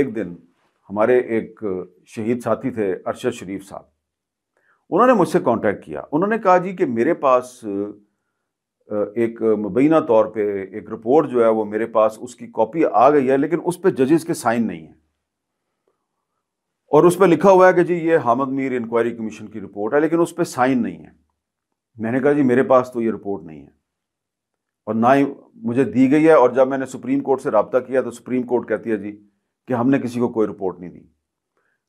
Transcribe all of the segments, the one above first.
एक दिन हमारे एक शहीद साथी थे अरशद शरीफ साहब उन्होंने मुझसे कांटेक्ट किया उन्होंने कहा जी कि मेरे पास एक मुबैना तौर पे एक रिपोर्ट जो है वो मेरे पास उसकी कॉपी आ गई है लेकिन उस पर जजेस के साइन नहीं है और उस पर लिखा हुआ है कि जी ये हामद मीर इंक्वायरी कमीशन की रिपोर्ट है लेकिन उस पर साइन नहीं है मैंने कहा जी मेरे पास तो ये रिपोर्ट नहीं है और ना ही मुझे दी गई है और जब मैंने सुप्रीम कोर्ट से रबता किया तो सुप्रीम कोर्ट कहती है जी कि हमने किसी को कोई रिपोर्ट नहीं दी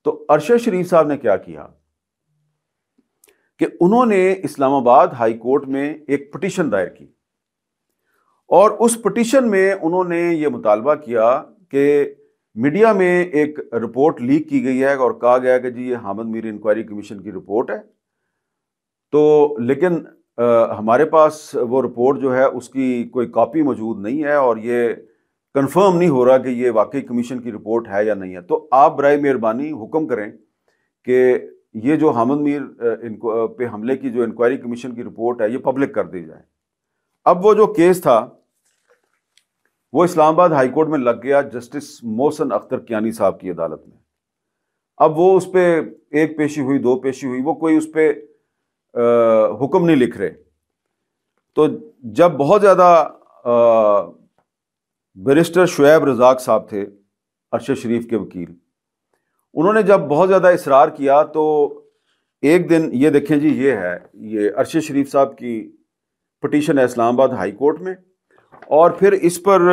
तो अरशद शरीफ साहब ने क्या किया कि उन्होंने इस्लामाबाद हाई कोर्ट में एक पटिशन दायर की और उस पटिशन में उन्होंने ये मुतालबा किया कि मीडिया में एक रिपोर्ट लीक की गई है और कहा गया कि जी ये हामद मीर इंक्वायरी कमीशन की रिपोर्ट है तो लेकिन आ, हमारे पास वो रिपोर्ट जो है उसकी कोई कॉपी मौजूद नहीं है और ये कंफर्म नहीं हो रहा कि ये वाकई कमीशन की रिपोर्ट है या नहीं है तो आप बर मेहरबानी हुक्म करें कि ये जो हामद मीर इनको पे हमले की जो इंक्वायरी कमीशन की रिपोर्ट है ये पब्लिक कर दी जाए अब वो जो केस था वो इस्लामाबाद हाईकोर्ट में लग गया जस्टिस मोहसन अख्तर कियानी साहब की अदालत में अब वो उस पर एक पेशी हुई दो पेशी हुई वो कोई उस पर हुक्म नहीं लिख रहे तो जब बहुत ज़्यादा बैरिस्टर शुएब रजाक साहब थे अरशद शरीफ के वकील उन्होंने जब बहुत ज़्यादा इसरार किया तो एक दिन ये देखें जी ये है ये अरशद शरीफ साहब की पटिशन है इस्लामाबाद हाई कोर्ट में और फिर इस पर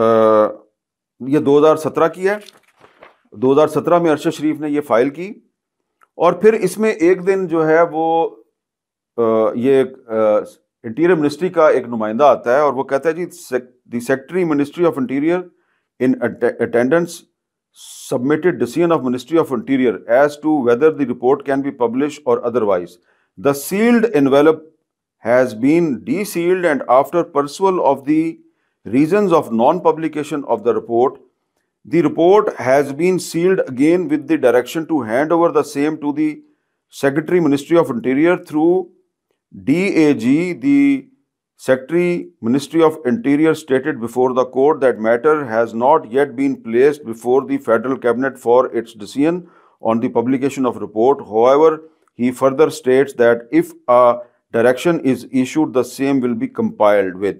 दो हजार 2017 की है 2017 में अरशद शरीफ ने ये फाइल की और फिर इसमें एक दिन जो है वो आ, ये इंटीरियर मिनिस्ट्री का एक नुमाइंदा आता है और वो कहता है जी the Secretary Ministry of Interior in att attendance submitted decision of Ministry of Interior as to whether the report can be published or otherwise. The sealed envelope has been desealed, and after perusal of the reasons of non-publication of the report, the report has been sealed again with the direction to hand over the same to the Secretary Ministry of Interior through DAG, the Secretary, Ministry of Interior stated before the court that matter has not yet been placed before the Federal Cabinet for its decision on the publication of report. However, he further states that if a direction is issued, the same will be compiled with.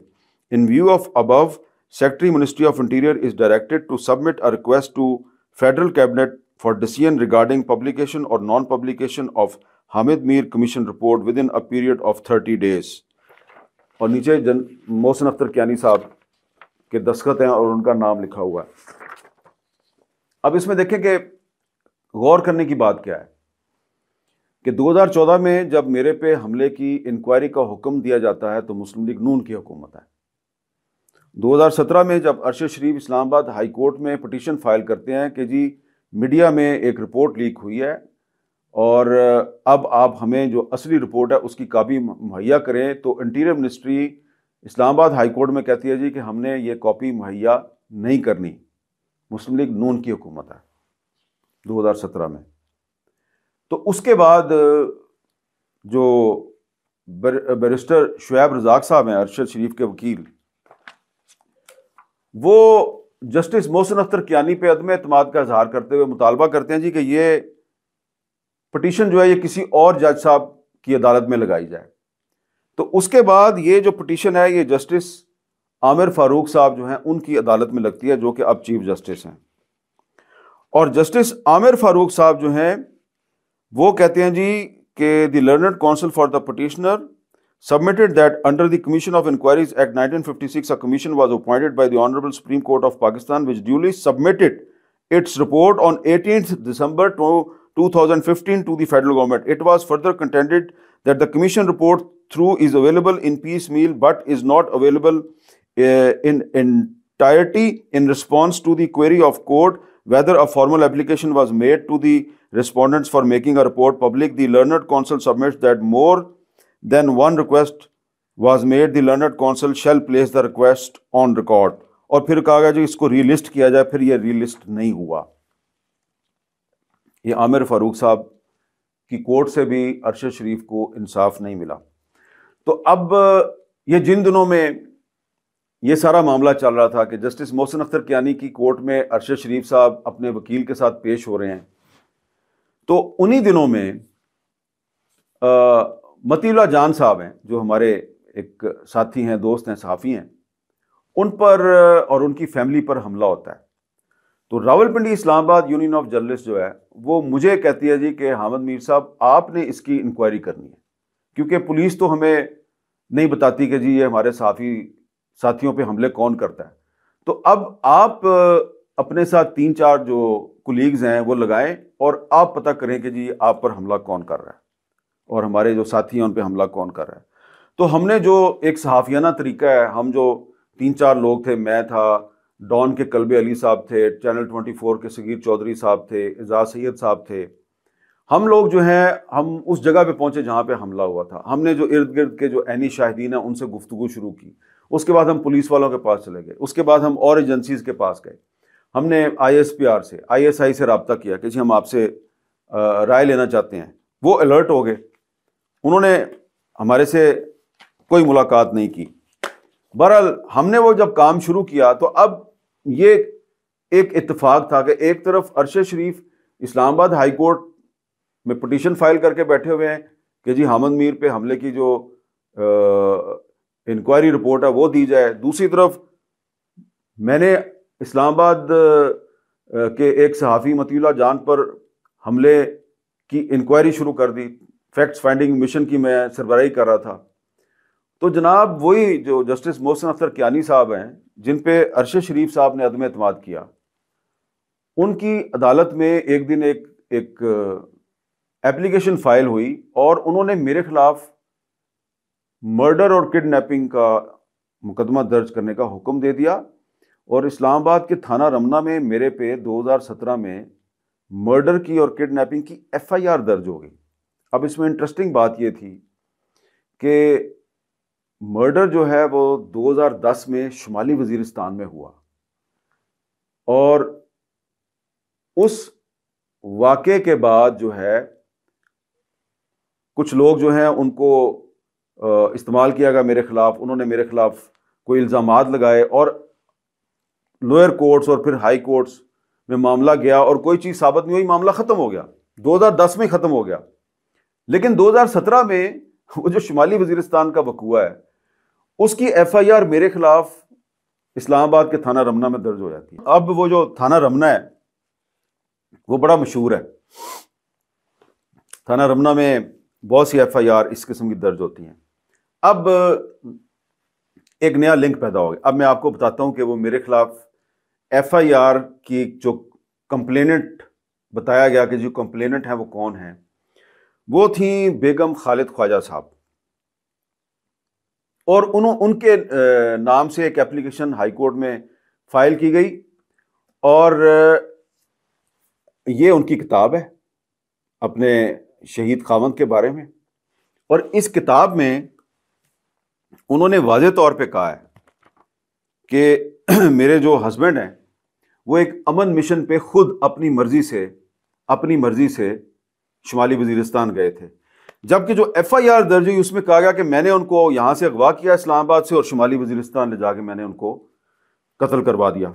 In view of above, Secretary Ministry of Interior is directed to submit a request to Federal Cabinet for decision regarding publication or non-publication of Hamid Mir Commission report within a period of 30 days. और नीचे जन मोहसिन अख्तर क्यानी साहब के दस्खत हैं और उनका नाम लिखा हुआ है अब इसमें देखें कि गौर करने की बात क्या है कि 2014 में जब मेरे पे हमले की इंक्वायरी का हुक्म दिया जाता है तो मुस्लिम लीग नून की हुकूमत है 2017 में जब अरशद शरीफ इस्लामाबाद हाई कोर्ट में पटिशन फाइल करते हैं कि जी मीडिया में एक रिपोर्ट लीक हुई है और अब आप हमें जो असली रिपोर्ट है उसकी कापी मुहैया करें तो interior ministry Islamabad high court में कहती है जी कि हमने ये कॉपी मुहैया नहीं करनी मुस्लिम लीग नून की हुकूमत है 2017 में तो उसके बाद जो बैरिस्टर शुएब रजाक साहब हैं अरशद शरीफ के वकील वो जस्टिस मोहसिन अख्तर कियानी पे अदम अतमाद का इजहार करते हुए मुतालबा करते हैं जी कि ये पटिशन जो है ये किसी और जज साहब की अदालत में लगाई जाए तो उसके बाद ये जो पटिशन है ये जस्टिस आमिर फारूक साहब जो हैं उनकी अदालत में लगती है जो कि अब चीफ जस्टिस हैं और जस्टिस आमिर फारूक साहब जो हैं वो कहते हैं जी के the learned counsel for the petitioner submitted that under the commission of inquiries act 1956 fifty commission was appointed by the honourable supreme court of Pakistan which duly submitted its report on eighteen December to 2015 to the federal government. It was further contended that the commission report through is available in piecemeal but is not available uh, in entirety in response to the query of court whether a formal application was made to the respondents for making a report public. The Learned counsel submits that more than one request was made. The Learned counsel shall place the request on record. और फिर कहा गया जो इसको रीलिस्ट किया जाए फिर ये रीलिस्ट नहीं हुआ ये आमिर फ़ारूक साहब की कोर्ट से भी अरशद शरीफ को इंसाफ नहीं मिला तो अब ये जिन दिनों में ये सारा मामला चल रहा था कि जस्टिस मोहसिन अख्तर कियानी की कोर्ट में अरशद शरीफ साहब अपने वकील के साथ पेश हो रहे हैं तो उन्हीं दिनों में मतीला जान साहब हैं जो हमारे एक साथी हैं दोस्त हैं सहाफ़ी हैं उन पर और उनकी फैमिली पर हमला होता है तो Rawalpindi Islamabad union of journalist जो है वो मुझे कहती है जी कि हामद मीर साहब आपने इसकी इंक्वायरी करनी है क्योंकि पुलिस तो हमें नहीं बताती कि जी ये हमारे साफी साथियों पे हमले कौन करता है तो अब आप अपने साथ तीन चार जो कुलीग्स हैं वो लगाएं और आप पता करें कि जी आप पर हमला कौन कर रहा है और हमारे जो साथी हैं उन पर हमला कौन कर रहा है तो हमने जो एक सहाफ़ियाना तरीका है हम जो तीन चार लोग थे मैं था डॉन के कलबे अली साहब थे चैनल 24 के सगीर चौधरी साहब थे एजाज सैद साहब थे हम लोग जो हैं हम उस जगह पे पहुंचे जहाँ पे हमला हुआ था हमने जो इर्द गिर्द के जो एनी शाहिदीन हैं उनसे गुफ्तु शुरू की उसके बाद हम पुलिस वालों के पास चले गए उसके बाद हम और एजेंसीज के पास गए हमने आई एस पी आर से आई एस आई से रबता किया कि जी हम आपसे राय लेना चाहते हैं वो अलर्ट हो गए उन्होंने हमारे से कोई मुलाकात नहीं की बहरहाल हमने वो जब काम शुरू किया तो अब ये एक इतफाक था कि एक तरफ अरशद शरीफ इस्लामाबाद हाई कोर्ट में पटिशन फाइल करके बैठे हुए हैं कि जी हामद मीर पे हमले की जो इंक्वायरी रिपोर्ट है वो दी जाए दूसरी तरफ मैंने इस्लामाबाद के एक सहाफ़ी मतीला जान पर हमले की इंक्वायरी शुरू कर दी फैक्ट्स फाइंडिंग मिशन की मैं सरबराही कर रहा था तो जनाब वही जो जस्टिस मोहसिन अख्तर कियानी साहब हैं जिन पे अरशद शरीफ साहब ने अदम अतमाद किया उनकी अदालत में एक दिन एक एक एप्लीकेशन फाइल हुई और उन्होंने मेरे खिलाफ मर्डर और किडनैपिंग का मुकदमा दर्ज करने का हुक्म दे दिया और इस्लामाबाद के थाना रमना में मेरे पे 2017 में मर्डर की और किडनैपिंग की एफआईआर दर्ज हो गई अब इसमें इंटरेस्टिंग बात यह थी कि मर्डर जो है वो 2010 में शुमाली वजीरिस्तान में हुआ और उस वाक़े के बाद जो है कुछ लोग जो हैं उनको इस्तेमाल किया गया मेरे ख़िलाफ़ उन्होंने मेरे ख़िलाफ़ कोई इल्ज़ाम लगाए और लोअर कोर्ट्स और फिर हाई कोर्ट्स में मामला गया और कोई चीज़ साबित नहीं हुई मामला ख़त्म हो गया 2010 में ख़त्म हो गया लेकिन 2017 में वो जो शुमाली वजीरिस्तान का वकूआ है उसकी आर मेरे खिलाफ इस्लामाबाद के थाना रमना में दर्ज हो जाती है अब वो जो थाना रमना है वो बड़ा मशहूर है थाना रमना में बहुत सी एफआईआर इस किस्म की दर्ज होती हैं अब एक नया लिंक पैदा हो गया अब मैं आपको बताता हूं कि वो मेरे खिलाफ एफआईआर की जो कंप्लेनेंट बताया गया कि जो कंप्लेनेंट हैं वो कौन हैं वो थी बेगम खालिद ख्वाजा साहब और उन उनके नाम से एक एप्लीकेशन हाईकोर्ट में फाइल की गई और ये उनकी किताब है अपने शहीद खावंद के बारे में और इस किताब में उन्होंने वाज तौर पे कहा है कि मेरे जो हस्बैंड हैं वो एक अमन मिशन पे खुद अपनी मर्ज़ी से अपनी मर्ज़ी से शुमाली वजीरस्तान गए थे जबकि जो एफ आई आर दर्ज हुई उसमें कहा गया कि मैंने उनको यहां से अगवा किया इस्लामाबाद से और शुमाली वजीरिस्तान ले जाके मैंने उनको कत्ल करवा दिया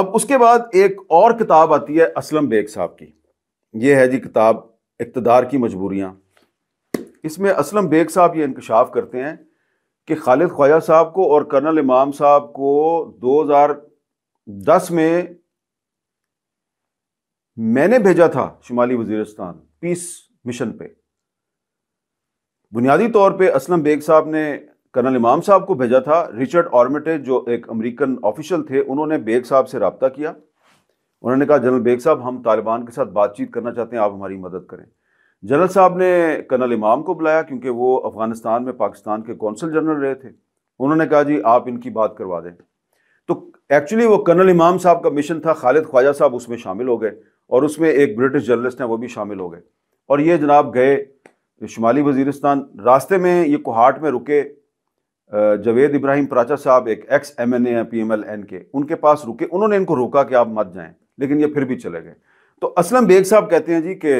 अब उसके बाद एक और किताब आती है असलम बेग साहब की यह है जी किताब इकतदार की मजबूरियां इसमें असलम बेग साहब ये इंकशाफ करते हैं कि खालिद ख्वाजा साहब को और कर्नल इमाम साहब को 2010 में मैंने भेजा था शुमाली वजीरस्तान पीस मिशन पे बुनियादी तौर पे असलम बेग साहब ने कर्नल इमाम साहब को भेजा था रिचर्ड ऑर्मेटे जो एक अमेरिकन ऑफिशियल थे उन्होंने बेग साहब से रबता किया उन्होंने कहा जनरल बेग साहब हम तालिबान के साथ बातचीत करना चाहते हैं आप हमारी मदद करें जनरल साहब ने कर्नल इमाम को बुलाया क्योंकि वो अफगानिस्तान में पाकिस्तान के कौंसल जनरल रहे थे उन्होंने कहा जी आप इनकी बात करवा दें तो एक्चुअली वो कर्नल इमाम साहब का मिशन था खालिद ख्वाजा साहब उसमें शामिल हो गए और उसमें एक ब्रिटिश जर्नलिस्ट हैं वो भी शामिल हो गए और ये जनाब गए शुमाली वजीरस्तान रास्ते में ये कुहाट में रुके जवेद इब्राहिम प्राचा साहब एक ex M N A P M L N के उनके पास रुके उन्होंने इनको रोका कि आप मत जाएं लेकिन ये फिर भी चले गए तो असलम बेग साहब कहते हैं जी कि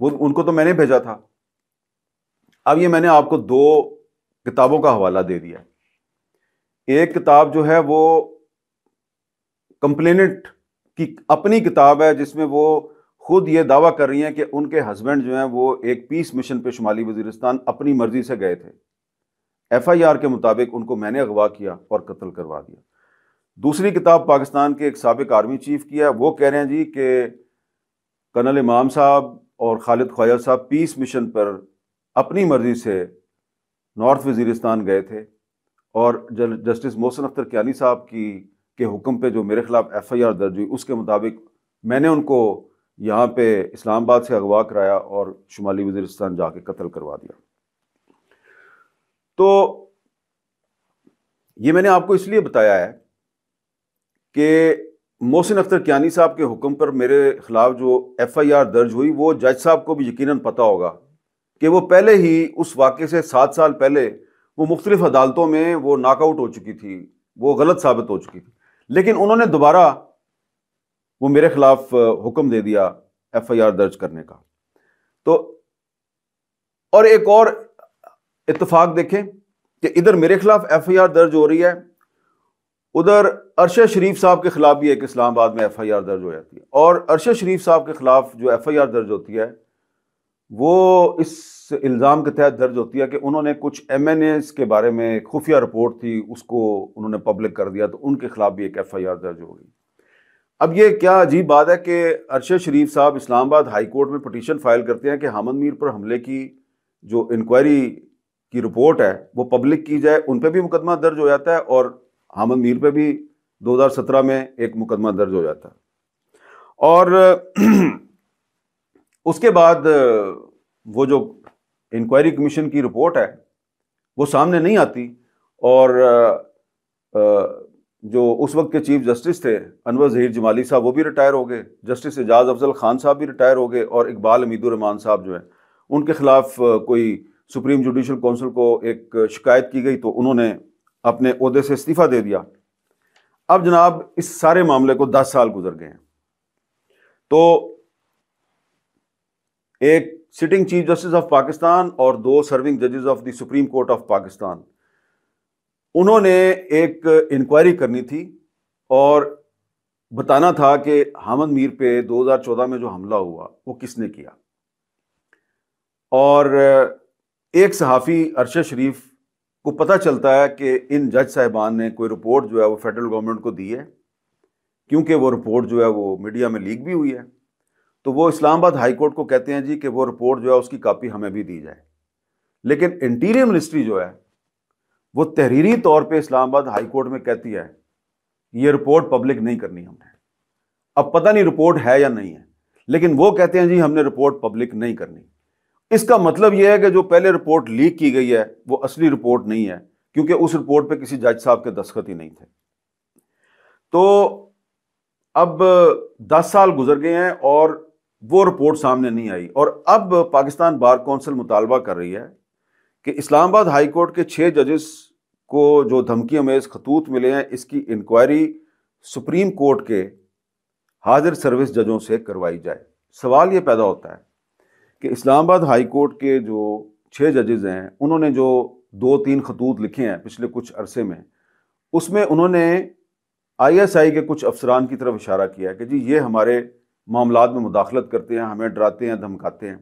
वो उनको तो मैंने भेजा था अब ये मैंने आपको दो किताबों का हवाला दे दिया एक किताब जो है वो कंप्लेनेंट की अपनी किताब है जिसमें वो खुद ये दावा कर रही हैं कि उनके हस्बैंड जो हैं वो एक पीस मिशन पे शुमाली वजीरस्तान अपनी मर्जी से गए थे एफआईआर के मुताबिक उनको मैंने अगवा किया और कत्ल करवा दिया दूसरी किताब पाकिस्तान के एक सबक आर्मी चीफ की है वो कह रहे हैं जी कि कर्नल इमाम साहब और खालिद ख्वाजा साहब पीस मिशन पर अपनी मर्जी से नॉर्थ वजीरस्तान गए थे और जस्टिस मोहसन अख्तर क्यानी साहब की के हुक्म पे जो मेरे खिलाफ एफ आई आर दर्ज हुई उसके मुताबिक मैंने उनको यहाँ पे इस्लामाबाद से अगवा कराया और शुमाली वजीरस्तान जाके कत्ल करवा दिया तो ये मैंने आपको इसलिए बताया है कि मोहसिन अख्तर क्यानी साहब के हुक्म पर मेरे ख़िलाफ़ जो एफआईआर दर्ज हुई वो जज साहब को भी यकीनन पता होगा कि वो पहले ही उस वाक़े से सात साल पहले वो मुख्तलिफ अदालतों में वो नाकआउट हो चुकी थी वो गलत साबित हो चुकी थी लेकिन उन्होंने दोबारा वो मेरे खिलाफ हुक्म दे दिया एफआईआर दर्ज करने का तो और एक और इतफाक देखें कि इधर मेरे खिलाफ एफआईआर दर्ज हो रही है उधर अरशद शरीफ साहब के खिलाफ भी एक इस्लामाबाद में एफआईआर दर्ज हो जाती है और अरशद शरीफ साहब के खिलाफ जो एफआईआर दर्ज होती है वो इस इल्ज़ाम के तहत दर्ज होती है कि उन्होंने कुछ एम एन एस के बारे में खुफिया रिपोर्ट थी उसको उन्होंने पब्लिक कर दिया तो उनके खिलाफ भी एक एफ आई आर दर्ज हो गई अब ये क्या अजीब बात है कि अरशद शरीफ साहब इस्लामाबाद हाई कोर्ट में पटिशन फाइल करते हैं कि हामद मीर पर हमले की जो इंक्वायरी की रिपोर्ट है वो पब्लिक की जाए उन पर भी मुकदमा दर्ज हो जाता है और हामद मीर पर भी 2017 में एक मुकदमा दर्ज हो जाता है और उसके बाद वो जो इंक्वायरी कमीशन की रिपोर्ट है वो सामने नहीं आती और जो उस वक्त के चीफ जस्टिस थे अनवर जहीर जमाली साहब वो भी रिटायर हो गए जस्टिस एजाज अफजल खान साहब भी रिटायर हो गए और इकबाल अमीदुररहमान साहब जो हैं उनके ख़िलाफ़ कोई सुप्रीम जुडिशल काउंसिल को एक शिकायत की गई तो उन्होंने अपने अहदे से इस्तीफ़ा दे दिया अब जनाब इस सारे मामले को दस साल गुजर गए हैं तो एक sitting chief justice of Pakistan और दो सर्विंग जजेस of the supreme court of Pakistan उन्होंने एक इंक्वायरी करनी थी और बताना था कि हामद मीर पे 2014 में जो हमला हुआ वो किसने किया और एक सहाफ़ी अरशद शरीफ को पता चलता है कि इन जज साहिबान ने कोई रिपोर्ट जो है वो फेडरल गवर्नमेंट को दी है क्योंकि वो रिपोर्ट जो है वो मीडिया में लीक भी हुई है तो वो इस्लामाबाद हाई कोर्ट को कहते हैं जी कि वो रिपोर्ट जो है उसकी कापी हमें भी दी जाए लेकिन इंटीरियर मिनिस्ट्री जो है वो तहरीरी तौर पे इस्लामाबाद हाई कोर्ट में कहती है ये रिपोर्ट पब्लिक नहीं करनी हमने अब पता नहीं रिपोर्ट है या नहीं है लेकिन वो कहते हैं जी हमने रिपोर्ट पब्लिक नहीं करनी इसका मतलब यह है कि जो पहले रिपोर्ट लीक की गई है वो असली रिपोर्ट नहीं है क्योंकि उस रिपोर्ट पे किसी जज साहब के दस्खत ही नहीं थे तो अब दस साल गुजर गए हैं और वो रिपोर्ट सामने नहीं आई और अब पाकिस्तान बार कौंसिल मुतालबा कर रही है कि इस्लामाबाद हाई कोर्ट के छः जजेस को जो धमकी अमेज खतूत मिले हैं इसकी इंक्वायरी सुप्रीम कोर्ट के हाजिर सर्विस जजों से करवाई जाए सवाल ये पैदा होता है कि इस्लामाबाद हाई कोर्ट के जो छः जजेज हैं उन्होंने जो दो तीन खतूत लिखे हैं पिछले कुछ अरसे में उसमें उन्होंने आईएसआई के कुछ अफसरान की तरफ इशारा किया कि जी ये हमारे मामला में मुदाखलत करते हैं हमें डराते हैं धमकाते हैं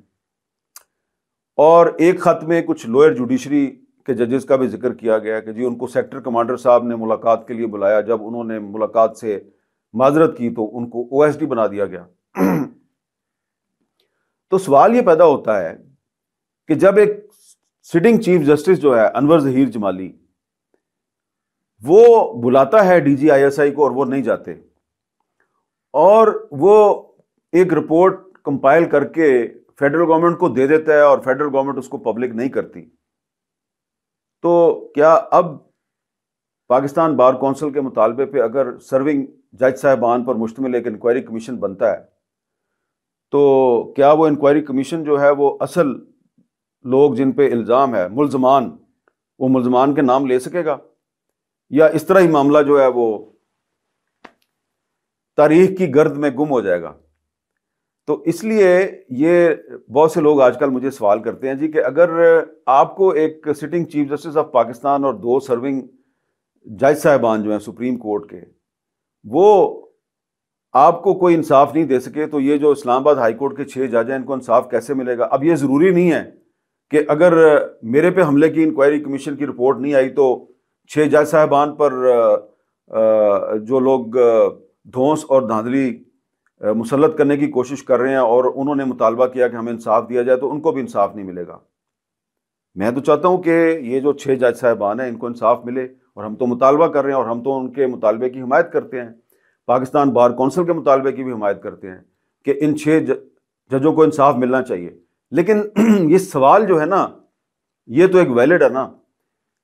और एक ख़त में कुछ लोअर जुडिशरी के जजेस का भी जिक्र किया गया कि जी उनको सेक्टर कमांडर साहब ने मुलाकात के लिए बुलाया जब उन्होंने मुलाकात से माजरत की तो उनको ओ बना दिया गया तो सवाल ये पैदा होता है कि जब एक सिटिंग चीफ जस्टिस जो है अनवर जहीर जमाली वो बुलाता है डीजीआईएसआई को और वो नहीं जाते और वो एक रिपोर्ट कंपाइल करके फेडरल गवर्नमेंट को दे देता है और फेडरल गवर्नमेंट उसको पब्लिक नहीं करती तो क्या अब पाकिस्तान बार कौंसिल के मुतालबे पर अगर सर्विंग जज साहबान पर मुश्तमिल एक इंक्वायरी कमीशन बनता है तो क्या वो इंक्वायरी कमीशन जो है वो असल लोग जिन पे इल्ज़ाम है मुलजमान वो मुलजमान के नाम ले सकेगा या इस तरह ही मामला जो है वो तारीख की गर्द में गुम हो जाएगा तो इसलिए ये बहुत से लोग आजकल मुझे सवाल करते हैं जी कि अगर आपको एक sitting chief justice of Pakistan और दो सर्विंग जज साहबान जो हैं सुप्रीम कोर्ट के वो आपको कोई इंसाफ नहीं दे सके तो ये जो इस्लामाबाद हाई कोर्ट के छः जज हैं इनको इंसाफ कैसे मिलेगा अब ये ज़रूरी नहीं है कि अगर मेरे पे हमले की इंक्वायरी कमीशन की रिपोर्ट नहीं आई तो छः जज साहबान पर जो लोग धोस और धांधली मुसलत करने की कोशिश कर रहे हैं और उन्होंने मुतालबा किया कि हमें इंसाफ दिया जाए तो उनको भी इंसाफ नहीं मिलेगा मैं तो चाहता हूँ कि ये जो छः जज साहबान हैं इनको इंसाफ मिले और हम तो मुतालबा कर रहे हैं और हम तो उनके मुतालबे की हमायत करते हैं पाकिस्तान बार कौंसिल के मुतालबे की भी हमायत करते हैं कि इन छः जजों को इंसाफ मिलना चाहिए लेकिन ये सवाल जो है ना ये तो एक वैलिड है ना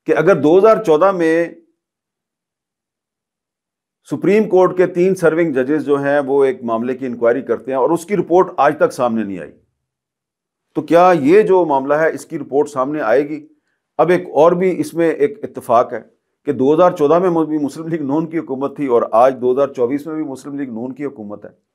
कि अगर 2014 में सुप्रीम कोर्ट के तीन सर्विंग जजेस जो हैं वो एक मामले की इंक्वायरी करते हैं और उसकी रिपोर्ट आज तक सामने नहीं आई तो क्या ये जो मामला है इसकी रिपोर्ट सामने आएगी अब एक और भी इसमें एक इतफाक है कि 2014 में भी मुस्लिम लीग नून की हुकूमत थी और आज 2024 में भी मुस्लिम लीग नून की हुकूमत है